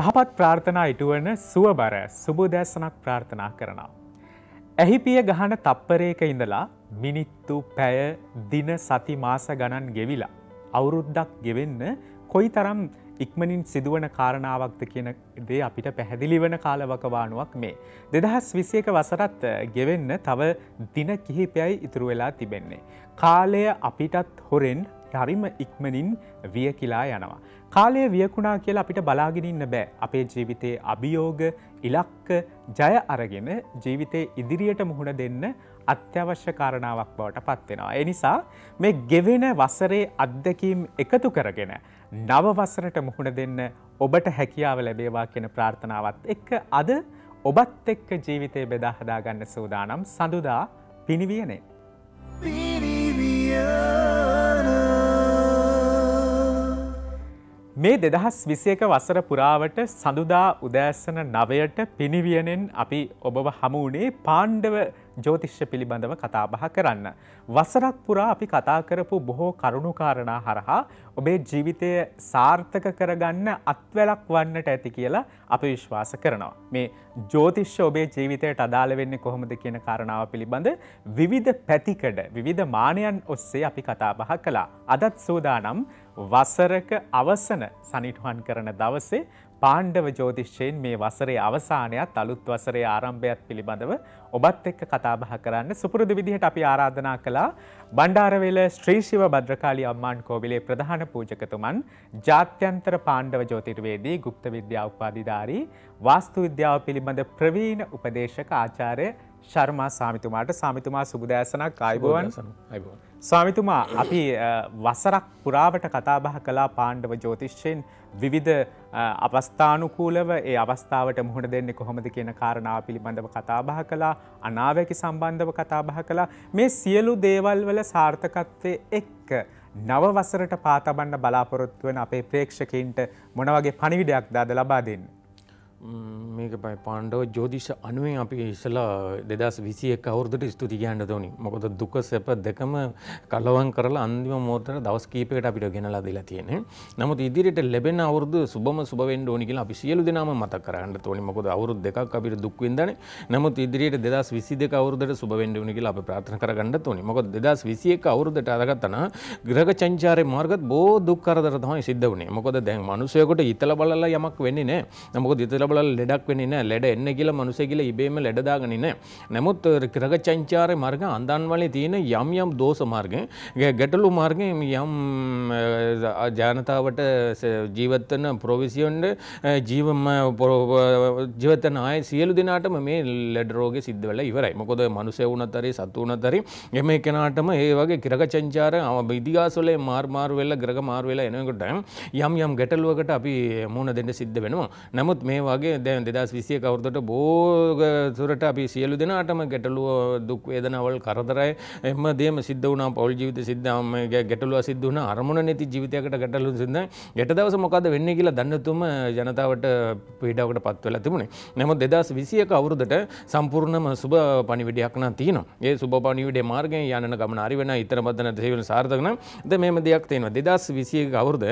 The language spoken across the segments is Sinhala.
යහපත් ප්‍රාර්ථනා ඉටුවන සුවබර සුබුදැසනක් ප්‍රාර්ථනා කරනවා. ඇහිපිය ගහන තප්පරේක ඉඳලා මිනිත්තු පැය දින සති මාස ගණන් ගෙවිලා. අවුරුද්දක් ගෙවෙන්න කොයි තරම් ඉක්මනින් සිදුවන කාරණාවක්ද කියන දේ අපිට පැහැදිලිවන කාලවකවානුවක් මේ. දෙදහස් විසයක වසරත් ගෙවෙන්න තව දින කිහිපයයි ඉතුරු වෙලා තිබෙන්නේ. කාලය අපිටත් හොරෙන් හරිම ඉක්මනින් විය කියලා යනවා. කාලය වියකුණා කියලා අපිට බලාගෙනන්න බෑ අපේ ජීවිතයේ අභියෝග ඉලක්ක ජය අරගෙන ජීවිතය ඉදිරියට මුහුණ දෙන්න අත්‍යවශ්‍ය කාරණාවක් බවට පත්වෙනවා. එනිසා මේ ගෙවෙන වසරේ අත්දැකීම් එකතු කරගෙන නව වසරට මුහුණ දෙන්න ඔබට හැකියාව ලැබේවා කියෙන ප්‍රාර්ථනාවත් එක්ක අද ඔබත් එක්ක ජීවිතය බෙදා හදාගන්න සූදානම් සඳුදා පිණිවියනේ. පිරිවියා මේ දෙදහස් විසයක වසර පුරාවට සඳුදා උදෑස්සන නවයට පිණිවියනෙන් අපි ඔබව හමුුණේ පාණ්ඩව ජෝතිශ්‍ය පිළිබඳව කතාබහ කරන්න. වසරක් පුරා අපි කතා කරපු බොහෝ කරුණුකාරණා හරහා ඔබේ ජීවිතය සාර්ථක කරගන්න අත්වැලක් වන්නට ඇති කියලා අප විශ්වාස කරනවා. මේ ජෝතිශ්‍ය ඔබේ ජීවිතයට අදාළ වෙන්න කොහොමද කියන කාරණාව පිළිබඳ විවිධ පැතිකඩ විවිධ මානයන් ඔස්සේ අපි කතාබහ කලා. අදත් සූදානම් වසරක අවසන සනිටුහන් කරන දවසේ පාණ්ඩව ජෝතිෂ්‍යයෙන් මේ වසරේ අවසානයක් අලුත් වසරේ ආරම්භයත් පිළිබඳව ඔබත් එක්ක කතාබහ කරන්න සුපුරුදු විදිහට අපි ආරාධනා කළා බණ්ඩාරවෙල ශ්‍රීශිව භද්‍රකාලි අම්මාන් කෝවිලේ ප්‍රධාන පූජකතුමන් ජාත්‍යන්තර පාණ්ඩව ජෝතිර්වේදී ගුප්ත විද්‍යා උපාධිධාරී වාස්තු විද්‍යාව පිළිබඳ ප්‍රවීණ උපදේශක ආචාරය ශර්මා සාමිතුමාට සාමිතුමා සුබදෑසනක් අයිබෝවන් අයිබෝන්. ස්වාමිතුමා අපි වසරක් පුරාවට කතාබහ කලා පාණ්ඩව ජෝතිශ්යෙන් විවිධ අවස්ථානුකූලව ඒ අවස්ථාවට මුහුණ දෙන්නේ කොහොමද කියන කාරණා පිළිබඳව කතාබහ කලා අනාවැකි සම්බන්ධව කතාබහ කලා මේ සියලු දේවල් වල සාර්ථකත්වය එක්ක නව වසරට පාතබන්න බලාපොරොත්තුවෙන අපේ ප්‍රේක්ෂකන්ට මොනවගේ පනිවිඩයක් දාද ලබා දෙන්නේ. මේක පයි පාණ්ඩව ජෝතිෂ අනුවෙන් අපි ඉස්සලා දෙදස් විසි එක් අවුරුදුට ස්තුති කියන්න දෝනි මොකද දුක සැප දෙකම කලවන් කරලා අන්දිම මෝතර දවස් කීපකට අපිට ගෙනලා දෙලා තියෙන නමුත් ඉදිරිට ලැබෙන අවුරුදු සුබම සුබවෙන් ඕනි කියලා අපි සියලු දෙනාම මතක් කරන්න තෝනි මොකද අවුරුදු දෙකක් අපිට දුක් විඳනේ නමුත් ඉදිරියට දෙදස් විසි දෙක අවුරුදට සුබ වෙන්න ඕනි කියලා අපි ප්‍රාර්ථනා කරගන්න තෝනි මොකද දෙදස් විසි එක අවුරුදට අදගත්තන ග්‍රහ සංචාරේ මාර්ගත් බොහෝ දුක් කරදර තමයි සිද්ධ වුනේ මොකද දැන් මිනිසෙකුට හිතලා බලලා යමක් වෙන්නේ නැහැ මොකද හිතලා බලල ලෙඩක් වෙන ලෙඩ එන්න කියලා මනුසෙකිල ඉබේම ලෙඩදාගෙන නෑ. නමුත් ක්‍රගචංචාරය මාර්ග අන්දන්වලේ තියෙන යම් යම් දෝෂ මාර්ග ගැටලු මාර්ග යම් ජනතාවට ජීවත්වන ප්‍රොවිසියොන්ඩ ජීවම ජීවතන ආය සියලු දෙනාටම මේ ලෙඩ රෝග සිද්ධ වෙලා ඉවරයි. මොකද මනුස්සය වුණත් හරි සතු වුණත් හරි මේ කෙනාටම ඒ වගේ ක්‍රගචංචාර ඉතිහාසවල මාර් මාරු වෙලා ග්‍රහ මාරු වෙලා එනකොට යම් යම් ගැටලුවකට අපි මුහුණ දෙන්න සිද්ධ වෙනවා. නමුත් මේ වගේ වගේ දැන් දෙදස් විසිය කවුරුදට බෝ සුරට අපි සියලු දෙනාටම ගැටලුව දුක්වේදනවල් කරදරයි එම දේම සිද්ධ වුණා පවල් ජීවිත සිද්ධම ගැටලුව සිද්ධ වුණ අරමුණ නැති ජීවිතයකට ගැටලු සිද්ධ ගැට දවස මොකද වෙන්නේ කියලා දන්නතුම ජනතාවට පීඩාවකට පත්වෙලා තිබුණේ නමුත් දෙදස් විසියක අවුරුදට සම්පූර්ණම සුබ පණිවිඩයක් නම් තියෙනවා ඒ සුබ පණිවිඩේ මාර්ගයෙන් යන්න ගමන හරි වෙන ඉතර බදන දේවල් සාර්ථක නම් ද මේම දෙයක් තියෙනවා දෙදස් විසියක අවුරුද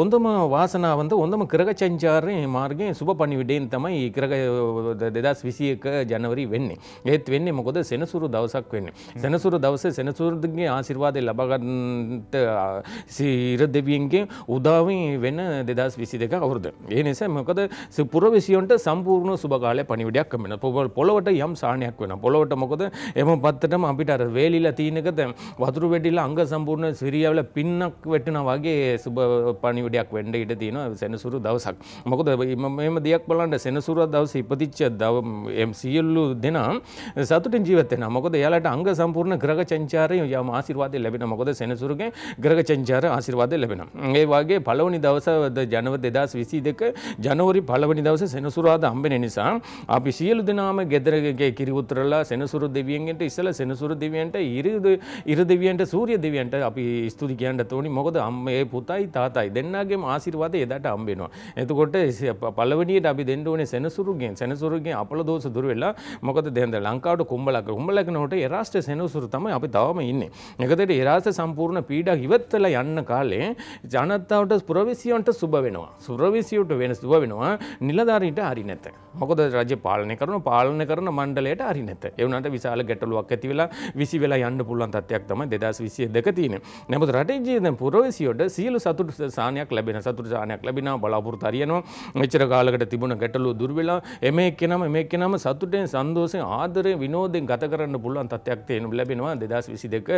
හොඳම වාසනාවන්ත හොඳම කරග චංචාරයේ මාර්ගයෙන් සුබ පණි විඩයෙන් තමයි ඉකරක දෙදස් විසියක ජනවරි වෙන්නේ ඒත් වෙන්නේ මොකොද සෙනසුරු දවසක් වෙන්න සෙනසුරු දවස සෙනසුරුදගේ ආසිර්වාදය ලබගන්ට සීර දෙවියන්ගේ උදාවී වෙන දෙදස් විසි දෙක අවුරුද ඒ නිසා මොකද පුරවිසියන්ට සම්පූර්ණ සුභකාලය පනිවිඩයක් කමෙන පොවල් පොලොවට යම් සානයක් වෙන පොලොවට මොකද එම පත්තටම අපිට අර වේලිලා තියනකද වතුරු වෙඩිලා අංග සම්පූර්ණ සිරියාවල පින්නක් වෙටෙන වගේ සුබ පණිවිඩයක් වෙන්න ඉඩ තියෙනවා සෙනසුරු දවසක් මොකද මෙම දෙයක් සීයක් බලන්න සෙනසුරා දවසේ ඉපදිච්ච එම් සියලු දෙනා සතුටින් ජීවත් වෙනවා. මොකද එයාලට අංග සම්පූර්ණ ග්‍රහ සංචාරය යම් ආශිර්වාදය ලැබෙනවා. මොකද සෙනසුරුගෙන් ග්‍රහ සංචාර ආශිර්වාදය ලැබෙනවා. ඒ වගේ පළවෙනි දවස ජනව 2022 ජනවරි පළවෙනි දවසේ සෙනසුරාදා හම්බෙන නිසා අපි සියලු දෙනාම ගෙදරගේ කිරිඋතරලා සෙනසුරු දෙවියන්ගෙන්ට ඉස්සලා සෙනසුරු දෙවියන්ට ඉරිදු ඉර දෙවියන්ට සූර්ය දෙවියන්ට අපි ස්තුති කියන්න ඕනි මොකද අම්මේ පුතයි තාතයි දෙන්නාගේම ආශිර්වාදය එදාට හම්බ වෙනවා. එතකොට පළවෙනියට විදිහට අපි දෙන්න ඕනේ සෙනසුරුගෙන් සෙනසුරුගෙන් අපල දෝෂ දුර වෙලා මොකද දැන් ලංකාවට කුඹලක කුඹලක නෝට එරාස්ට සෙනසුරු තමයි අපි තවම ඉන්නේ. එකතේට එරාස්ට සම්පූර්ණ පීඩා ඉවත් වෙලා යන්න කාලේ ජනතාවට ප්‍රොවිසියන්ට සුබ වෙනවා. සුරවිසියට වෙන සුබ වෙනවා නිලධාරීන්ට හරි නැත. මොකද රජ පාලනය කරන පාලන කරන මණ්ඩලයට හරි නැත. එවනට විශාල ගැටලුවක් ඇති වෙලා විසි වෙලා යන්න පුළුවන් තත්ත්වයක් තමයි 2022 තියෙන්නේ. නමුත් රටේ ජීවිතෙන් පුරවැසියොට සියලු සතුට සාහනයක් ලැබෙන සතුට සාහනයක් ලැබෙනවා බලාපොරොත්තු හරියනවා. මෙච්චර කාලකට තිබුණ ගැටලු දුර්වෙලා එම එක්කෙනම මේ එක්කෙනම සතුටෙන් සන්දෝසෙන් ආදරය විනෝදෙන් ගත කරන්න පුළුවන් තත්ත්වයක් තියෙනු ලැබෙනවා දෙදස් විසි දෙක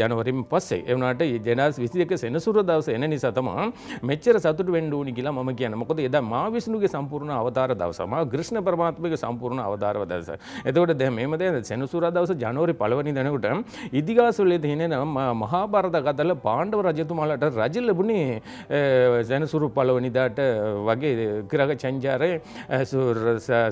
ජනවරින් පස්සේ එවනට ජනස් විසි දෙක සෙනසුර දවස එන නිසා තමා මෙච්චර සතුට වෙන්ඩුවනි කියලා ම කියන මොකද එද මා විෂ්ණුගේ සම්පූර්ණ අවතාර දවසම ග්‍රෂ්ණ පරමාත්මක සම්පූර්ණ අවධාරව දස එතකට දැ මෙමද සෙනසුර දවස ජනවරි පලවනි දැනකට ඉදිගාසුලේ තිනෙනම් මහා බරද කතල පාණ්ඩව රජතුමාලට රජල් ලැබුණේ සැනසුරු පලවනිදාට වගේ කරග ඊළඟ චංචාරය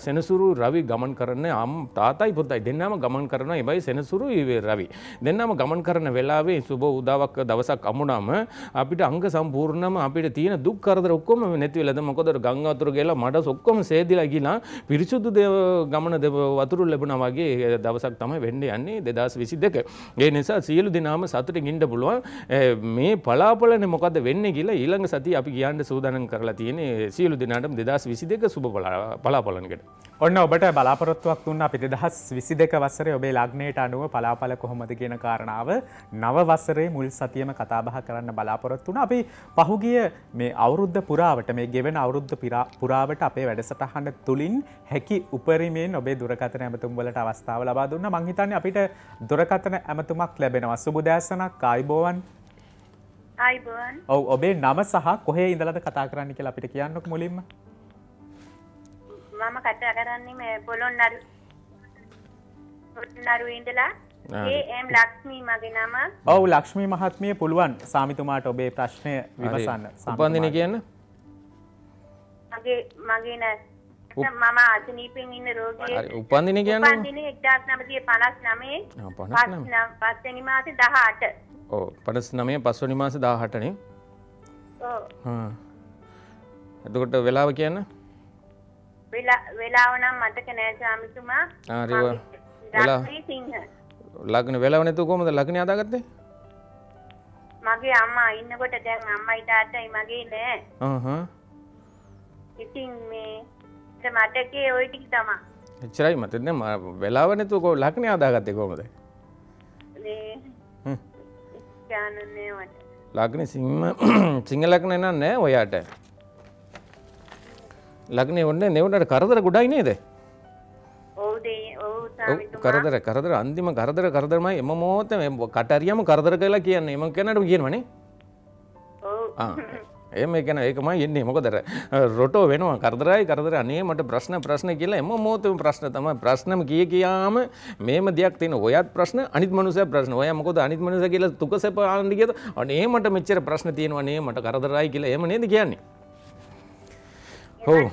සෙනසුරු රවි ගමන් කරන්න අම් තාතයි පුතයි දෙන්නම ගමන් කරන එබයි සෙනසුරු ඉවේ රවි. දෙන්නම ගමන් කරන වෙලාවේ සුබ උදාවක් දවසක් අමුණාම අපිට අංග සම්පූර්ණම අපිට තියෙන දුක් කරදර ඔක්කොම නැති වෙලාද මොකද ගංගා වතුර ගිහලා මඩ ඔක්කොම සේදිලා ගිහලා පිරිසුදු ගමන වතුරු ලැබුණා වගේ දවසක් තමයි වෙන්නේ යන්නේ 2022. ඒ නිසා සියලු දෙනාම සතුටින් ඉන්න පුළුවන් මේ පලාපලනේ මොකද වෙන්නේ කියලා ඊළඟ සතිය අපි කියන්න සූදානම් කරලා තියෙන්නේ සියලු දෙනාටම දෙදස් විසි දෙක සුබ පලාපලන්කට ඔන්න ඔබට බලාපොරොත්තුවක් තුන්න අපි දෙදහස් විසි දෙක වසරේ ඔබේ ලග්නයට අනුව පලාපල කොහොමද කියන කාරණාව නව වසරේ මුල් සතියම කතාබහ කරන්න බලාපොරොත්තුන අපි පහුගිය මේ අවුද්ධ පුරාවට මේ ගෙවෙන අවුද්ධ පුරාවට අපේ වැඩසටහන්න තුළින් හැකි උපරිමෙන් ඔබේ දුරකතන ඇමතුම්වලට අවස්ථාව ලබා දුන්න මංහිතන්න අපිට දුරකතන ඇමතුමක් ලැබෙනවා සුබදෑසනක් කායිබෝවන් ඔව ඔබේ නම සහ කොහේ ඉඳලද කතා කරන්න කියලා අපිට කියන්නක් මුලින්ම මම කතා කරන්නේ මේ පොළොන්නරු පොළොන්නරු ඉඳලා ඒම් ලක්ෂ්මී මගේ නම. ඔව් ලක්ෂ්මී මහත්මිය පුළුවන් සාමිතුමාට ඔබේ ප්‍රශ්නය විමසන්න. උපන්දින කියන්න. මගේ මගේ නෑ මම අසනීපෙන් ඉන්න රෝගියෙක්. හරි උපන්දින කියන්නේ උපන්දින 1959 59 පස්වෙනි මාසේ 18. ඔව් 59 පස්වෙනි මාසේ 18 නේ. ඔව්. හා. එතකොට වෙලාව කියන්න. 1959 වෙලාව නම් මතක නෑ ස්වාමිතුමා. ආ රිව. රාත්‍රී සිංහ. ලග්න වෙලාව නැතුව කොහමද ලග්නේ හදාගත්තේ? මගේ අම්මා ඉන්නකොට දැන් අම්මයි තාත්තයි මගේ නෑ. අහහ. ඉතින් මේ මතකේ ওই ටික තමයි. එච්චරයි මතක නෑ වෙලාව නැතුව කො ලග්නේ හදාගත්තේ කොහමද? මේ ලග්නේ සිංහ සිංහ ලග්නේ නෑ ඔයාට. ලග්නේ ඔන්න නෙවුනට කරදර ගොඩයි නේද? කරදර කරදර අන්තිම කරදර කරදරමයි එම මොහොතේ කටරියම කරදර කියලා කියන්නේ. එම කෙනාට කියනවනේ. එම කියන ඒකමයි එන්නේ මොකද රොටෝ වෙනවා කරදරයි කරදර අනේ මට ප්‍රශ්න ප්‍රශ්න කියලා එම මොහොතේම ප්‍රශ්න තමයි ප්‍රශ්නම කිය කියාම මේම දෙයක් තියෙන ඔයත් ප්‍රශ්න අනිත් මනුස්සයා ප්‍රශ්න ඔයා මොකද අනිත් මනුස්සයා කියලා දුක සැප ආනන්ද කියද අනේ මට මෙච්චර ප්‍රශ්න තියෙනවා අනේ මට කරදරයි කියලා එහෙම නේද කියන්නේ ඒ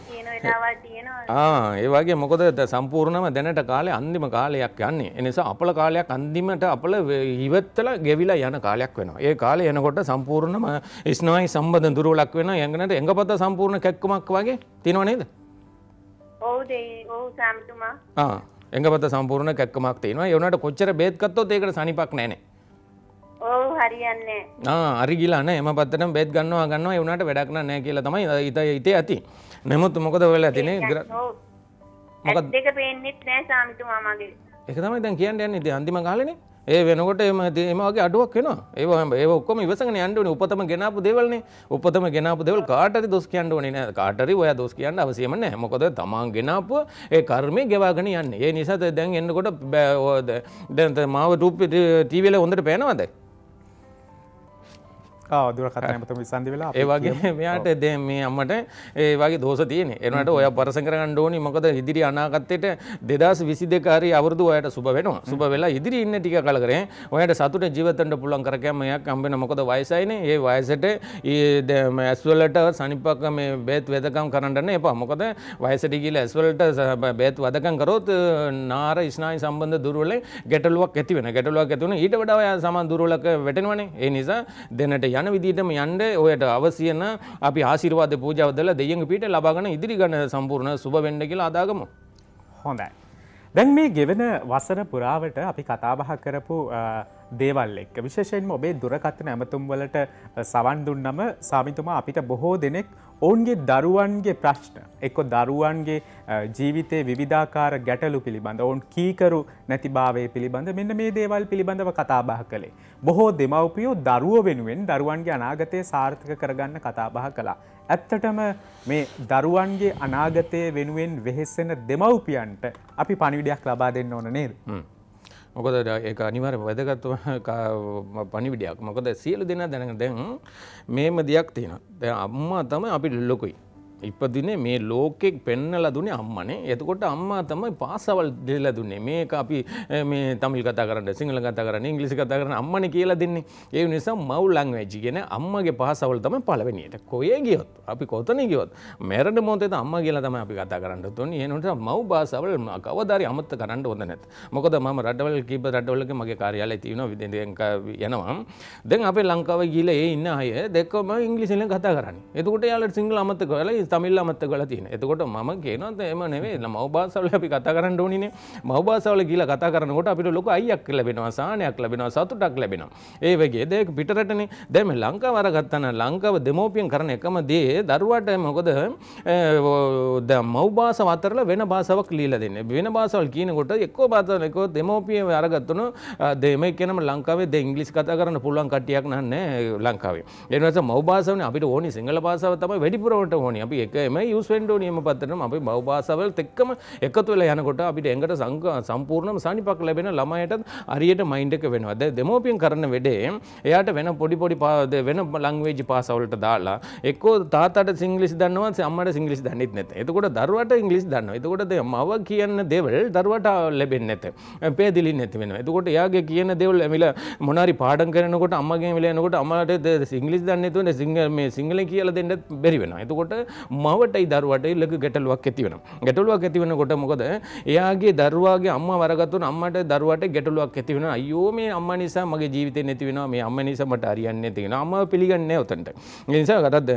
වගේ මොකද සම්පූර්ණම දැනට කාලය අන්දිම කාලයක් යන්නේ එනිසා අපල කාලයක් අන්දිමට අපල ඉවත්තල ගෙවිලා යන කාලයක් වෙන ඒ කාලය එනකොට සම්පූර්ණම ස්නායි සම්බඳ දුරුවලක් වෙන යඟනට එඟ පත සම්පූර්ණ කැක්කමක් වගේ තිනවනේද එඟපත සම්පූර්ණ කැක්කමක් තියෙනවා එවනට කොච්චර බේත්කත්තෝ ඒකට සනිපක් නෑනේ හරියන්නේ අරි කියලාන එම පත්තට බෙත් ගන්නවා ගන්නවා එවුණට වැඩක් නෑ කියලා තමයි ඉත හිතේ ඇති නමුත් මොකද වෙලා තිනේ මොකද දෙක පේන්නෙත් නෑ සාමිතුමා මගේ එක තමයි දැන් කියන්න යන්නේ ඉතින් අන්තිම කාලේනේ ඒ වෙනකොට එම එම වගේ අඩුවක් වෙනවා ඒව හැම ඒව ඔක්කොම ඉවසගෙන යන්න ඕනේ උපතම ගෙනාපු දේවල්නේ උපතම ගෙනාපු දේවල් කාට හරි දොස් කියන්න ඕනේ නෑ කාට හරි ඔයා දොස් කියන්න අවශ්‍යම නෑ මොකද තමන් ගෙනාපු ඒ කර්මේ ගෙවාගෙන යන්නේ ඒ නිසා දැන් එන්නකොට දැන් මාව ටීවී වල හොඳට පේනවද දුරකතනතුම සඳි වෙලා ඒවගේ මෙයාට එද මේ අම්මට ඒවගේ දෝස තියන එනට ඔය පරසකර ණ්ඩෝනි මොකද ඉදිරි අනාකත්තයට දෙදස් විසි දෙකාරී අවුරදු ඔයට සුබ වෙනවා සුබ වෙලා ඉදිරි ඉන්න ටික කල කරේ ඔයට සතුට ජීවතන්ට පුළන් කරකෑමයක් අම්බෙන මොකද වයිසයින ඒ වයසට ඇස්වලට සනිපක් මේ බේත් වෙදකම් කරන්නන්න එපා මොකද වයසටිගීල ඇස්වලට බේත් වදකන් කරොත් නාර ස්නායි සම්බන්ධ දුරුවල ගැටලුවක් ඇතිවෙන ගැටලුවක් ඇතුන ඊට වඩා සමන් දුරුවලක වැටෙනවනේ ඒ නිසා දෙනට යන විදිහටම යන්න ඔයට අවශ්‍ය වෙන අපි ආශිර්වාද පූජාව දීලා දෙයියන්ගේ පිට ලබාගෙන ඉදිරි ගමන සම්පූර්ණ සුබ වෙන්න කියලා අදාගමු. හොඳයි. දැන් මේ ගෙවෙන වසර පුරාවට අපි කතාබහ කරපු දේවල් එක් විශෂයෙන් ඔබේ දුරකත්න ඇමතුම් වලට සවන් දුන්නම සාමිතුමා අපිට බොහෝ දෙනෙක් ඔවුන්ගේ දරුවන්ගේ ප්‍රශ්න එක්ක දරුවන්ගේ ජීවිතය විධාකාර ගැටලු පිළිබඳ ඔවුන් කීකරු නැතිභාවය පිළිබඳ මෙන්න මේ දේවල් පිළිබඳව කතාබහ කළේ. බොහෝ දෙමවපියෝ දරුව වෙනුවෙන් දරුවන්ගේ අනාගතය සාර්ථක කරගන්න කතාබහ කලා ඇත්තටම මේ දරුවන්ගේ අනාගතය වෙනුවෙන් වෙහෙස්සෙන දෙමව්පියන්ට අපි පණිවිඩයක් ලබා දෙන්න ඕන නේද. මොකද ඒ අනිවර වැදගත්ව පනිවිඩයක් මොකද සියලු දෙන දැන දැන් මේම දෙයක් තියෙන දැ අම්මා තම අපි ලොකුයි ඉපදිනේ මේ ලෝකෙක් පෙන්නල දුනේ අම්මනේ එතකොට අම්මා තමයි පාසවල් දෙලා දුන්නේ මේක අපි මේ තමිල් කතා කරන්න සිංහල කතා කරන්න ඉංග්‍රීසි කතා කරන්න අම්මනේ කියලා දෙන්නේ ඒ නිසා මව් ලැන්ග්වේජ් කියන අම්මගේ පාසවල් තමයි පළවෙනියට කොහේ ගියොත් අපි කොතන ගියොත් මැරෙන මොහොතේ අම්මා කියලා තමයි අපි කතා කරන්න තෝන්නේ ඒ නිසා මව් භාෂාවල් කවදාරි අමතක කරන්න හොඳ නැත මොකද මම රටවල් කීප රටවල්ක මගේ කාර්යාලය තියෙනවා විදෙන්දෙන් යනවා දැන් අපේ ලංකාවේ ගිහලා ඒ ඉන්න අය දෙකම ඉංග්‍රීසියෙන් කතා කරන්නේ එතකොට යාළුවෝ සිංහල අමතක කරලා තමිල් අමත්ත කල තියෙන එතකොට ම කියනත් එම නෙවේ මවබාසවල අපි කතා කරන්න ඕනිනේ මවබාසවල කියල කතා කරනකොට අපිට ලොක අයියක් ලැබෙනවා සානයක් ලැබෙනවා සතුටක් ලැබෙනවා ඒ වගේ දෙයක් පිටරටන දැම ලංකා වරගත්තන්න ලංකාව දෙමෝපියන් කරන එකම දේ දරුවට මොකොද ද මවබාස අතරල වෙන බාසාවක් ලීල දෙන්න වෙන බාසවල් කියනකොට එක්කෝ බාතනකෝ දෙමෝපිය අරගත්තුන දෙම එකනම ලංකාවේ ද ඉංගලිස් කතා කරන්න පුළුවන් කටියක් නන්න ලංකාවේ එනිස මවබාසවන අපිට ඕනි සිංහල බාසාව තම වැඩිපුරවට ඕනි අපි එක එම යුස්වෙන්ඩෝ නියම පත්තනම අපි බවපාසවල් තෙක්කම එකතු වෙලා යනකොට අපිට එඟට සංක සම්පූර්ණම සනිපක් ලැබෙන ළමයටත් අරියට මයින්ඩ එක වෙනවා ද දෙමෝපියන් කරන වැඩේ එයාට වෙන පොඩි පොඩි පාද වෙන ලංවේජ් පාසවලට දාලා එක්කෝ තාතට සිංගලිස් දන්නවත් අම්මට සිංගලිස් දන්නෙත් නැත එතකොට දරුවට ඉංගලිස් දන්න එතකොට මව කියන්න දෙවල් දරුවට ලැබෙන්නේ නැත පේදිලි නැති වෙනවා එතකොට එයාගේ කියන දෙවල් ඇමිලා මොනාරි පාඩම් කරනකොට අම්මගෙන් වෙලා යනකොට අම්මට සිංගලිස් දන්නෙ නැතුව සිංගල මේ සිංගල කියලා දෙන්නත් බැරි වෙනවා එතකොට මවටයි දරුවටයි ලොකු ගැටලුවක් ඇති වෙනවා. ගැටලුවක් ඇති වෙනකොට මොකද? එයාගේ දරුවාගේ අම්මා වරගත්තොත් අම්මට දරුවට ගැටලුවක් ඇති වෙනවා. අයියෝ මේ අම්මා නිසා මගේ ජීවිතේ නැති වෙනවා. මේ අම්මා නිසා මට හරියන්නේ නැති වෙනවා. අම්මා පිළිගන්නේ නැහැ උතනට. ඒ නිසා කතාද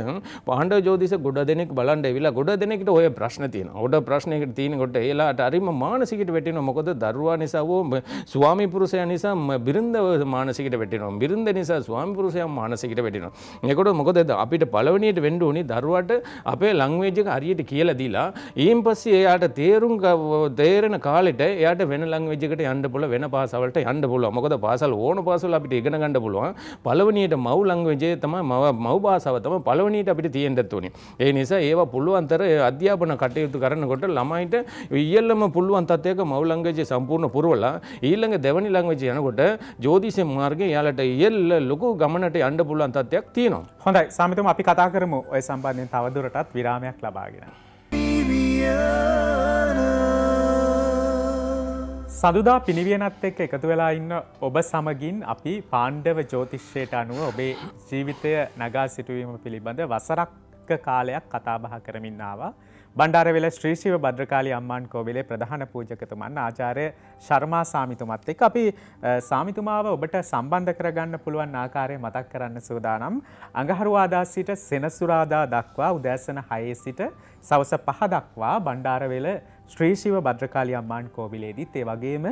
පාණ්ඩව ජෝතිෂ ගොඩ දෙනෙක් බලන් ඇවිල්ලා ගොඩ දෙනෙක්ට ඔය ප්‍රශ්න තියෙනවා. ඔඩ ප්‍රශ්නයකට තියෙනකොට එලාට හරිම මානසිකට වැටෙනවා. මොකද දරුවා නිසා හෝ ස්වාමි පුරුෂයා නිසා බිරිඳ මානසිකට වැටෙනවා. බිරිඳ නිසා ස්වාමි පුරුෂයා මානසිකට වැටෙනවා. එතකොට මොකද අපිට පළවෙනියට වෙන්න ඕනේ දරුවට අපේ ලංවේජ් එක හරියට කියලා දීලා ඊයින් පස්සේ එයාට තේරුම් තේරෙන කාලෙට එයාට වෙන ලංවේජ් එකට යන්න පුළුවන් වෙන පාසවලට යන්න පුළුවන්. මොකද පාසල් ඕන පාසල් අපිට ඉගෙන ගන්න පුළුවන්. පළවෙනියට මව් ලංවේජ් එක තමයි මව මව් භාෂාව තමයි පළවෙනියට අපිට තියෙන්නත් උනේ. ඒ නිසා ඒවා පුළුවන් තර අධ්‍යාපන කටයුතු කරනකොට ළමයින්ට ඉහළම පුළුවන් තත්ත්වයක මව් ලංවේජ් සම්පූර්ණ පුරවලා ඊළඟ දෙවනි ලංවේජ් යනකොට ජෝතිෂ මාර්ගයේ යාලට ඉහළ ලොකු ගමනට යන්න පුළුවන් තත්ත්වයක් තියෙනවා. හොඳයි සාමිතම අපි කතා කරමු ඔය සම්බන්ධයෙන් තවදුරටත් තවත් විරාමයක් ලබාගෙන. සදුදා පිණිවියනත් එක්ක එකතු වෙලා ඉන්න ඔබ සමගින් අපි පාණ්ඩව ජෝතිශ්‍යයට අනුව ඔබේ ජීවිතය නගා සිටුවීම පිළිබඳ වසරක්ක කාලයක් කතාබහ කරමින්නවා. බණ්ඩාරවෙල ශ්‍රීශිව බද්‍රකාලි අම්මාන් කෝවිලේ ප්‍රධාන පූජකතුමන් ආචාරය ශර්මා සාමිතුමත් එක් අපි සාමිතුමාව ඔබට සම්බන්ධ කරගන්න පුළුවන් ආකාරය මතක් කරන්න සූදානම් අඟහරුවාදා සිට සෙනසුරාදා දක්වා උදෑසන හයේ සිට සවස පහ දක්වා බණ්ඩාරවෙල ශ්‍රීශිව බද්‍රකාලි අම්මාන් කෝවිලේදීත් ඒ වගේම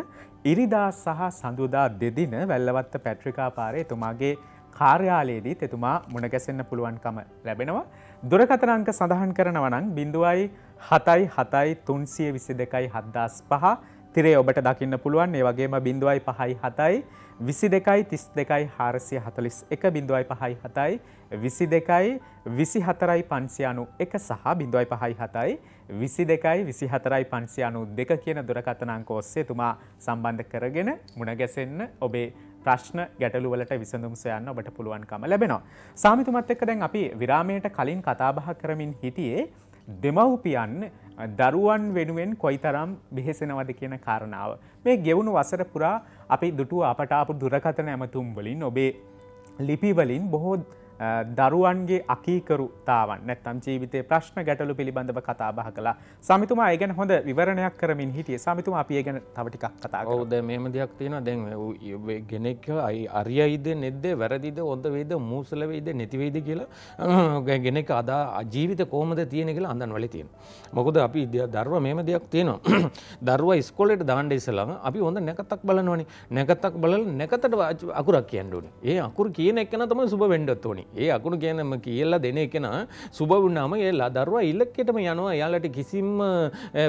ඉරිදා සහ සඳුදා දෙදින වැල්ලවත්ත පැට්‍රිකා පාරේ එතුමාගේ කාර්යාලයේදීත් එතුමා මුණගැසෙන්න පුළුවන්කම ලැබෙනවා. දුරකතරංක සඳහන් කරනවනං බිඳුවයි හතයි හතයි තුන්සිය විසි දෙකයි හද්දස් පහ තිරේ ඔබට දකින්න පුළුවන් ඒ වගේම බිඳුවයි පහයි හතයි විසි දෙකයි තිස් දෙකයි හාරසිය හතලිස් එක බිඳුවයි පහයි හතයි විසි දෙකයි විසි හතරයි පන්සියානු එක සහ බිඳුවයි පහයි හතයි විසි දෙකයි විසි හතරයි පන්සියානු දෙක කියන දුරකතනංක ඔස්සේ තුමා සම්බන්ධ කරගෙන මුණගැසෙන්න ඔබේ ප්‍රශ්න ගැටලුවලට විසඳුම් සොයන්න ඔබට පුළුවන්කම ලැබෙනවා. සාමිතුමත් එක්ක දැන් අපි විරාමයට කලින් කතාබහ කරමින් හිටියේ දෙමව්පියන් දරුවන් වෙනුවෙන් කොයිතරම් බෙහෙසෙනවද කියන කාරණාව. මේ ගෙවුණු වසර පුරා අපි දුටුව අපට අපපු දුරකතන ඇමතුම් වලින් ඔබේ ලිපිවලින් බොහෝ දරුවන්ගේ අකීකරුතාවන් නැත්තම් ජීවිතය ප්‍රශ්න ගැටලු පිළිබඳව කතා බහ කලා සමිතුමා ඒගැන හොඳ විවරණයක් කරමින් හිටිය සමිතුම අපිය ගැන තවටික් කතා ඔවද මෙම දෙයක් තියෙන දැන් ගෙනෙක් අයි අරියයිද නෙද්දේ වැරදිද ඔොද වේද මූසලවෙයිද නැතිවේද කියලා ගෙනෙක් අදා අජීවිත කෝමද තියෙන කියලා අඳන් වල තියෙන මොකද අපි දර්ව මෙම දෙයක් තියෙනවා දරුව ස්කොලට දාන්ඩ ඉසලාම අපි හොඳ නැකතක් බලනවනි නැකතක් බල නැකතට අකුරක් කියන්නුවන ඒ අකුර කියන එකන තම සුබ වෙන්ඩත් ඕනි ඒ අකුණු කියනම කියලා දෙන එකෙන සුබවුන්නාම එල්ලා දරුවා ඉලක්කෙටම යනවා යාලට කිසිම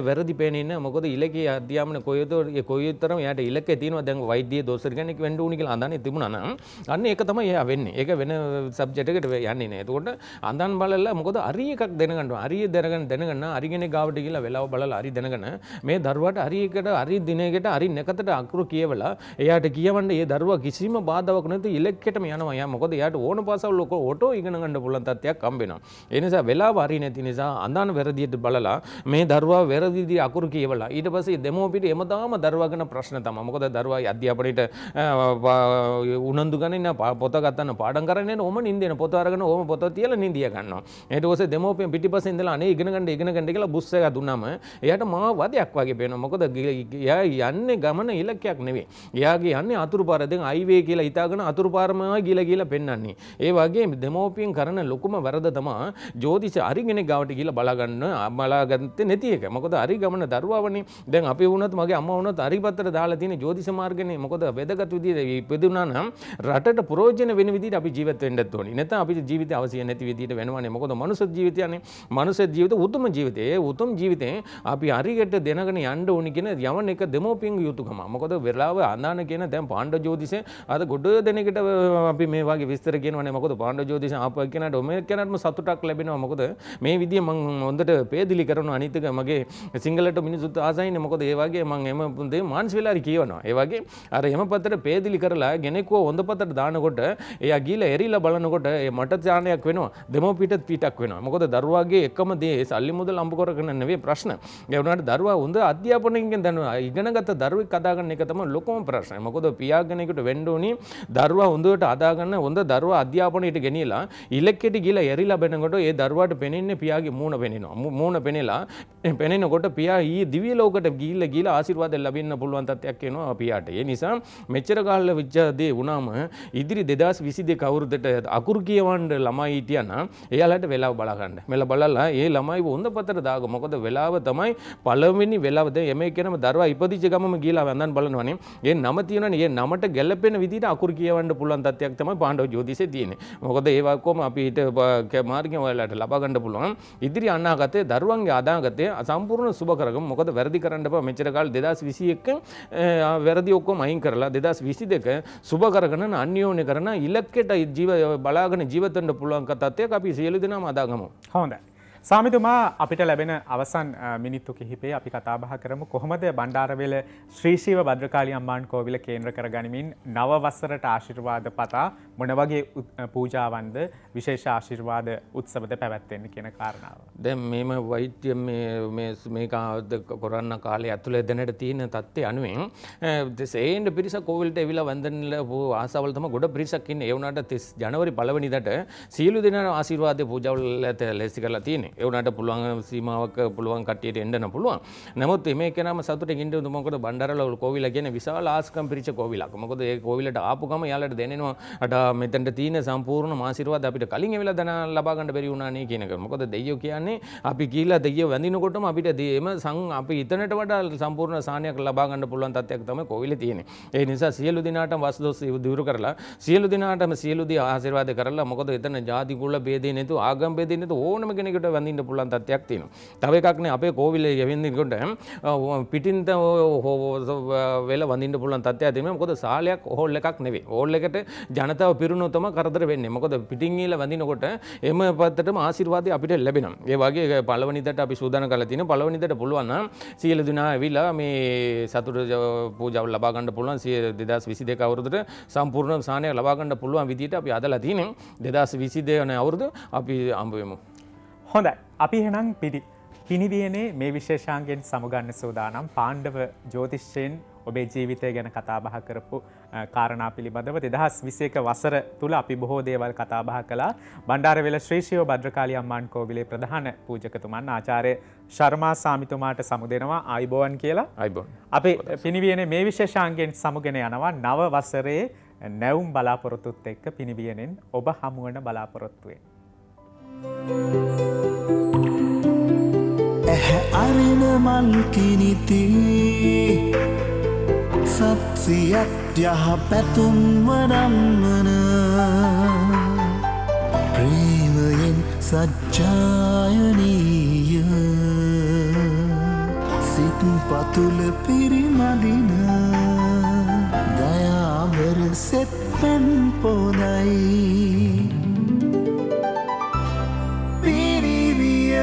වැරදි පේනෙන්න මොකද ඉලකේ අධ්‍යාමන කොයද කොයතරම යට ඉලක්ක තියනවා දැන් වෛද්‍ය දෝසරගැනෙක් වෙන්න ඕනි කියලා අඳන්නේ තිබුණා නම් අන්න ඒක තමයි එයා වෙන්නේ. ඒක වෙන සබ්ජෙක්ට් එකට යන්නේ නෑ. එතකොට අඳන් බලලා මොකද හරි එකක් දැනගන්න හරි දැනගන්න දැනගන්න හරිගෙන ගාවට ගිහලා වෙලාව බලලා හරි දැනගන්න මේ දරුවාට හරි එකට හරි දිනයකට හරි නැකතට අකුරු කියවලා එයාට කියවන්න ඒ දරුවා කිසිම බාධාවක් නැති ඉලක්කයටම යනවා. යා මොකද එයාට ඕන පාසල් ඕක ඕටෝ ඉගෙන ගන්න පුළුවන් තත්ත්වයක් හම්බෙනවා. ඒ නිසා වෙලාව හරි නැති නිසා අඳාන වැරදියට බලලා මේ දරුවා වැරදිදී අකුරු කියවලා ඊට පස්සේ දෙමෝපිට එමදාම දරුවා ගැන ප්‍රශ්න තමයි. මොකද දරුවා අධ්‍යාපනයේට උනන්දු ගන්නේ පොත ගන්න පාඩම් කරන්නේ ඕම නින්දේන පොත අරගෙන ඕම පොත තියලා නිදිය ගන්නවා. ඊට පස්සේ දෙමෝපියන් පිටිපස්සේ ඉඳලා අනේ ඉගෙන ගන්න ඉගෙන ගන්න කියලා බුස් එක දුන්නම එයාට මහා වදයක් වගේ පේනවා. මොකද එයා යන්නේ ගමන ඉලක්කයක් නෙවෙයි. එයාගේ යන්නේ අතුරුපාර දැන් අයිවේ කියලා හිතාගෙන අතුරුපාරම ගිල ගිල පෙන්වන්නේ. ඒ වගේ වගේ දෙමෝපියෙන් කරන ලොකුම වැරද තමා ජෝතිෂ අරිගෙන ගාවට කියලා බලාගන්න බලාගත්ත නැති එක මොකද අරි ගමන දරුවවනේ දැන් අපි වුණත් මගේ අම්මා වුණත් අරිපත්‍ර දාලා තියෙන ජෝතිෂ මාර්ගනේ මොකද වැදගත් විදියට ඉපදුනා නම් රටට ප්‍රයෝජන වෙන විදියට අපි ජීවත් වෙන්න ඕනේ නැත්නම් අපිට ජීවිතය අවශ්‍ය නැති විදියට වෙනවනේ මොකද මනුස්ස ජීවිතයනේ මනුස්ස ජීවිත උතුම් ජීවිතේ උතුම් ජීවිතේ අපි අරිකට දෙනගෙන යන්න ඕනි කියන යවන එක දෙමෝපියන් යුතුකම මොකද වෙලාව අඳාන කියන දැන් පාණ්ඩ ජෝතිෂය අද ගොඩ දෙනෙකට අපි මේ වගේ විස්තර කියනවනේ මොකද කාණ්ඩ ජෝතිෂ ආපක් කෙනට ඔම කෙනටම සතුටක් ලැබෙනවා මොකද මේ විදිය මං හොඳට පේදිලි කරන අනිතක මගේ සිංහලට මිනිසුත් ආසයින මොකද ඒ වගේ මං එම දේ මාන්ස් වෙලාරි කියවනවා ඒ වගේ අර එම පතට පේදිලි කරලා ගෙනෙකුව හොඳ පතට දානකොට එයා ගිහලා එරිලා බලනකොට ඒ මට ඥානයක් වෙනවා දෙමෝපියටත් පීටක් වෙනවා මොකද දරුවාගේ එකම දේ සල්ලි මුදල් අම්බ කරගෙන නෙවෙයි ප්‍රශ්න ඒ වුණාට දරුවා හොඳ අධ්‍යාපනයකින් දැනුවා ඉගෙනගත්ත දරුවෙක් හදාගන්න එක තමයි ලොකුම ප්‍රශ්නය මොකද පියාගෙනෙකුට වෙන්න ඕනි දරුවා හොඳට හදාගන්න හොඳ දරුවා අධ්‍යාපනයට ඉලක්කෙට ගෙනලා ඉලක්කෙට ගිල එරිලා බෙනකොට ඒ දරුවාට පෙනෙන්නේ පියාගේ මූුණ පෙනෙනවා මූුණ පෙනෙලා පෙනෙනකොට පියා ඒ දිවිය ලෝකට ගිල්ල ගිලා ආසිර්වාද ලබන්න පුළුවන් තත්යක් එනවා පියාට ඒ නිසා මෙච්චර කාල විච්චාදේ වුණාම ඉදිරි දෙදස් විසිදේ කවුරුදට අකුරු කියවන්ඩ ළමයි හිටියන එයාලට වෙලා බලගන්න මෙල බලලා ඒ ළමයි හොඳ පතර දාග මොකද වෙලාව තමයි පළවෙනි වෙලාවද එම කෙනම දරවා ඉපදිච ගම කියලා වැඳන් බලනවනේ ඒ නම තියෙනනේ ඒ නමට ගැලපෙන විදිහට අකුරු කියවන්න පුළුවන් තත්ත්වයක් තමයි පාණ්ඩව ජ්‍යොතිෂේ තියෙන්නේ මොකද ඒවක්කොම අපිට මාර්ගය ඔයාලට ලබා ගන්න පුළුවන් ඉදිරි අනාගතයේ දරුවන්ගේ අනාගතය සම්පූර්ණ සුබ කරගමු මොකද වැරදි කරන්න එපා මෙච්චර කාලේ 2021 වැරදි ඔක්කොම අයින් කරලා 2022 සුබ කරගෙන අන්‍යෝන්‍ය කරන ඉලක්කයට ජීව බලාගෙන ජීවත් වෙන්න පුළුවන් කතාවක් අපි සියලු දෙනාම අදාගමු හොඳයි සාමිතුමා අපිට ලැබෙන අවසන් මිනිත්තු කිහිපේ අපි කතාබහ කරමු කොහොමද බණ්ඩාරවෙල ශ්‍රීෂීව බද්‍රකාලි අම්මාන් කෝවිල කේන්ද්‍ර කරගනිමින් නවවස්සරට ආශිර්වාද පතා මොනවගේ පූජාවන්ද විශේෂ ආශිර්වාද උත්සවද පැවැත්වෙන්න කියන කාරණාව. දැම් මෙම වෛද්‍ය මේකාද කොරන්න කාලේ ඇතුළ දැනට තියෙන තත්ත්ය අනුවෙන් සේන්ට පිරිස කෝවිල්ට එවිලා වන්දනල වූ ආසවලතම ගොඩ පිරිසක්කින් ඒවුනට තිස් ජනවරි පලවනිදට සියලු දෙන ආසිර්වාදය පූජවල් ඇත ලෙසි කරලා තියනෙ. එවනට පුළුවන් සීමාවක පුළුවන් කටියට එන්නන පුළුවන් නමුත් මේ කෙනම සතුට ඉට තුමකොද බන්ඩරල කොවිල ගෙන විශාල ආස්කම් පිරිච කොවිලක් මොකද ඒ කොවිලට ආපුකම යාලට දෙනවා අට මෙතැට තියන සම්පූර්ණ මාසිරවාද අපිට කලින් වෙලා දන ලබාගන්න බැරිවුණනේ කියනක මොකද දෙයෝ කියන්නේ අපි කියලා දෙිය වැඳනකොටම අපිට දේම සං අපි ඉතනට වඩා සම්පූර්ණ සානයක් ලබාගන්න පුළුවන් තත්යක් තම කොවිල තියෙන ඒ නිසා සියලු දිනාට වස් දොස් දුරු කරලා සියලු දිනාටම සියලුද ආසිරවාද කරලා මොකද එතන ජාතිකුල බේදය නතු ආගම් බේදනතු ඕනම කෙනෙකට වැඳ අඳින්න පුළුවන් තත්ත්වයක් තියෙනවා. තව එකක් නේ අපේ කෝවිලේ ගෙවෙන්නකොට පිටින්ද වෙල වඳින්න පුළුවන් තත්ත්වයක් තියෙනවා. මොකද සාලයක් හෝල් එකක් නෙවෙයි. හෝල් එකට ජනතාව පිරුණොත් තමයි කරදර වෙන්නේ. මොකද පිටින් ගිහලා වඳිනකොට එම පැත්තටම ආශිර්වාදය අපිට ලැබෙනවා. ඒ වගේ පළවෙනිදට අපි සූදානම් කරලා තියෙනවා. පළවෙනිදට පුළුවන් නම් සියලු දෙනා ඇවිල්ලා මේ සතුට පූජාව ලබා ගන්න පුළුවන් 2022 අවුරුද්දට සම්පූර්ණ සානයක් ලබා ගන්න පුළුවන් විදිහට අපි අදලා තියෙනවා. 2022 වන අවුරුද්ද අපි අම්බ වෙමු. හොඳයි අපි හෙනම් පිඩි පිණිවියනේ මේ විශේෂාන්ගෙන් සමුගන්න සූදානම් පාණ්ඩව ජෝතිශ්ෂයෙන් ඔබේ ජීවිතය ගැන කතාබහ කරපු කාරණා පිළිබඳව දෙදහස් විසේක වසර තුළ අපි බොහෝ දේවල් කතාබහ කලා බණ්ඩාරවෙල ශ්‍රේෂයෝ බද්‍රකාලි අම්මාන් කෝවිලේ ප්‍රධාන පූජකතුමන් ආචාරය ශර්මා සාමිතුමාට සමුදෙනවා අයිබෝවන් කියලා අයිබෝ අපි පිණිවියන මේ විශේෂාන්ගෙන් සමුගෙන යනවා නව වසරේ නැවුම් බලාපොරොතුත් එක්ක පිණිවියනෙන් ඔබ හමුවන බලාපොරොත්තුවේ. Thank you. අරෙන මල් කිනිතේ සත්සියත් යහ පැතුම්වරම්මන ප්‍රීමයෙන් සච්ඡායනීය සිත් පතුල පිරිමදින දයාවර සෙත් පැන් පොදයි පිරිවිය